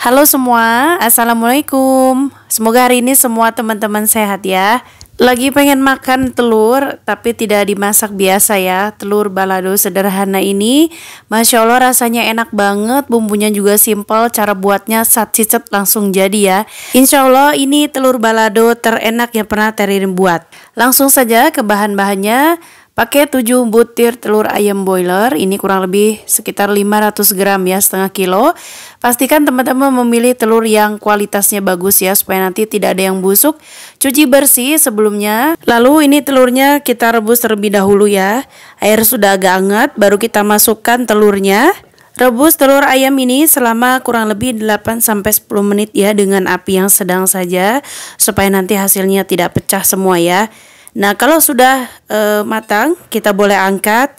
Halo semua, Assalamualaikum Semoga hari ini semua teman-teman sehat ya Lagi pengen makan telur, tapi tidak dimasak biasa ya Telur balado sederhana ini Masya Allah rasanya enak banget, bumbunya juga simple Cara buatnya saat cicet langsung jadi ya Insya Allah ini telur balado terenak yang pernah Terin buat Langsung saja ke bahan-bahannya Pakai 7 butir telur ayam boiler, ini kurang lebih sekitar 500 gram ya, setengah kilo. Pastikan teman-teman memilih telur yang kualitasnya bagus ya, supaya nanti tidak ada yang busuk. Cuci bersih sebelumnya. Lalu ini telurnya kita rebus terlebih dahulu ya. Air sudah agak hangat, baru kita masukkan telurnya. Rebus telur ayam ini selama kurang lebih 8-10 menit ya dengan api yang sedang saja supaya nanti hasilnya tidak pecah semua ya. Nah, kalau sudah e, matang, kita boleh angkat.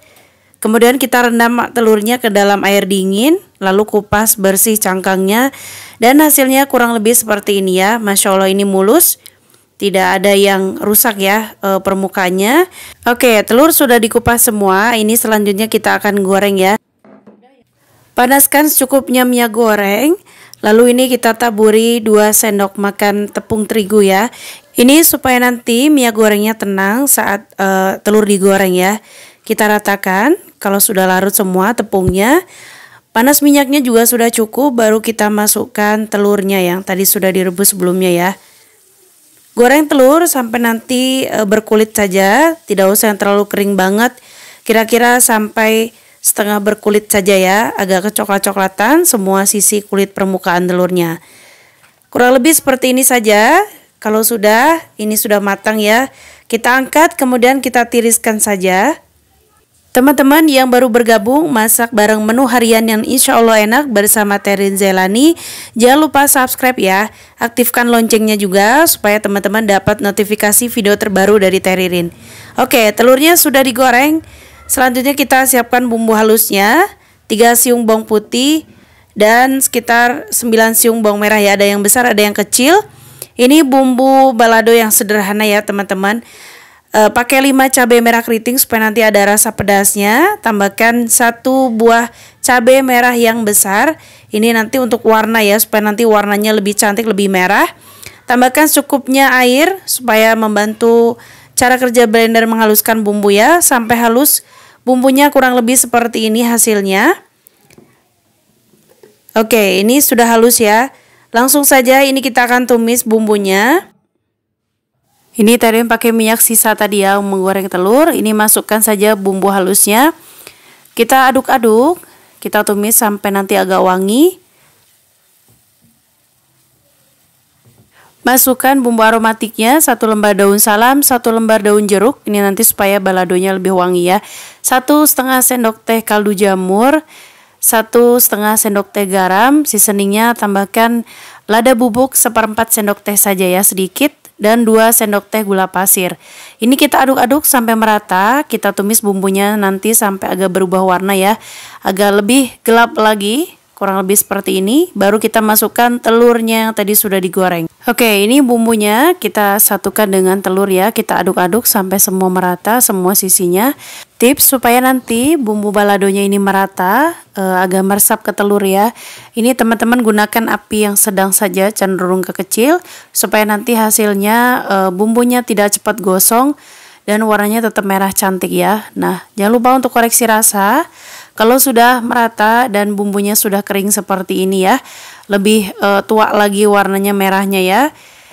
Kemudian kita rendam telurnya ke dalam air dingin, lalu kupas bersih cangkangnya dan hasilnya kurang lebih seperti ini ya. Masya Allah ini mulus, tidak ada yang rusak ya e, permukaannya. Oke, telur sudah dikupas semua. Ini selanjutnya kita akan goreng ya. Panaskan secukupnya minyak goreng Lalu ini kita taburi 2 sendok makan tepung terigu ya. Ini supaya nanti minyak gorengnya tenang saat uh, telur digoreng ya. Kita ratakan kalau sudah larut semua tepungnya. Panas minyaknya juga sudah cukup baru kita masukkan telurnya yang tadi sudah direbus sebelumnya ya. Goreng telur sampai nanti eh, berkulit saja, tidak usah yang terlalu kering banget. Kira-kira sampai setengah berkulit saja ya, agak kecoklat-coklatan semua sisi kulit permukaan telurnya. Kurang lebih seperti ini saja. Kalau sudah, ini sudah matang ya. Kita angkat kemudian kita tiriskan saja. Teman-teman yang baru bergabung masak bareng menu harian yang insya Allah enak bersama Terin Zelani Jangan lupa subscribe ya Aktifkan loncengnya juga supaya teman-teman dapat notifikasi video terbaru dari Terin. Oke telurnya sudah digoreng Selanjutnya kita siapkan bumbu halusnya, 3 siung bawang putih dan sekitar 9 siung bawang merah ya, ada yang besar, ada yang kecil. Ini bumbu balado yang sederhana ya, teman-teman. E, pakai 5 cabai merah keriting supaya nanti ada rasa pedasnya. Tambahkan satu buah cabai merah yang besar. Ini nanti untuk warna ya, supaya nanti warnanya lebih cantik, lebih merah. Tambahkan cukupnya air supaya membantu cara kerja blender menghaluskan bumbu ya sampai halus Bumbunya kurang lebih seperti ini hasilnya. Oke, ini sudah halus ya. Langsung saja ini kita akan tumis bumbunya. Ini tadi pakai minyak sisa tadi ya menggoreng telur. Ini masukkan saja bumbu halusnya. Kita aduk-aduk, kita tumis sampai nanti agak wangi. Masukkan bumbu aromatiknya, satu lembar daun salam, satu lembar daun jeruk. Ini nanti supaya baladonya lebih wangi ya. Satu setengah sendok teh kaldu jamur, satu setengah sendok teh garam. Seasoningnya tambahkan lada bubuk seperempat sendok teh saja ya sedikit dan 2 sendok teh gula pasir. Ini kita aduk-aduk sampai merata, kita tumis bumbunya nanti sampai agak berubah warna ya. Agak lebih gelap lagi kurang lebih seperti ini. Baru kita masukkan telurnya yang tadi sudah digoreng. Oke, ini bumbunya kita satukan dengan telur ya. Kita aduk-aduk sampai semua merata, semua sisinya. Tips supaya nanti bumbu baladonya ini merata, e, agak meresap ke telur ya. Ini teman-teman gunakan api yang sedang saja, cenderung ke kecil, supaya nanti hasilnya e, bumbunya tidak cepat gosong dan warnanya tetap merah cantik ya. Nah, jangan lupa untuk koreksi rasa. Kalau sudah merata dan bumbunya sudah kering seperti ini ya, lebih e, tua lagi warnanya merahnya ya.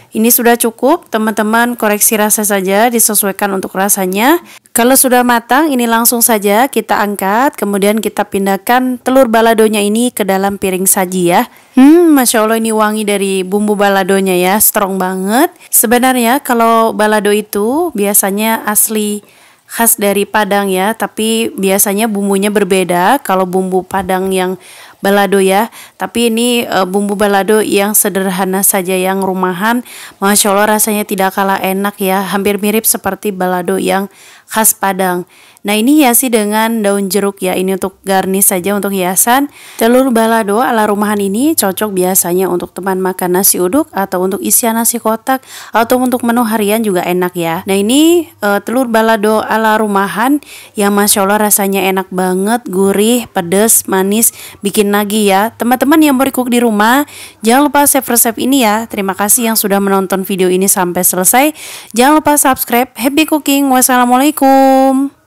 Ini sudah cukup, teman-teman koreksi rasa saja disesuaikan untuk rasanya. Kalau sudah matang, ini langsung saja kita angkat, kemudian kita pindahkan telur baladonya ini ke dalam piring saji ya. Hmm, Masya Allah ini wangi dari bumbu baladonya ya, strong banget. Sebenarnya kalau balado itu biasanya asli khas dari Padang ya, tapi biasanya bumbunya berbeda. Kalau bumbu Padang yang balado ya. Tapi ini e, bumbu balado yang sederhana saja yang rumahan. Masya Allah rasanya tidak kalah enak ya. Hampir mirip seperti balado yang khas Padang. Nah ini hiasi dengan daun jeruk ya. Ini untuk garnish saja untuk hiasan. Telur balado ala rumahan ini cocok biasanya untuk teman makan nasi uduk atau untuk isian nasi kotak atau untuk menu harian juga enak ya. Nah ini e, telur balado ala rumahan yang masya Allah rasanya enak banget, gurih, pedas, manis, bikin bikin lagi ya. Teman-teman yang berikut di rumah, jangan lupa save resep ini ya. Terima kasih yang sudah menonton video ini sampai selesai. Jangan lupa subscribe. Happy cooking. Wassalamualaikum.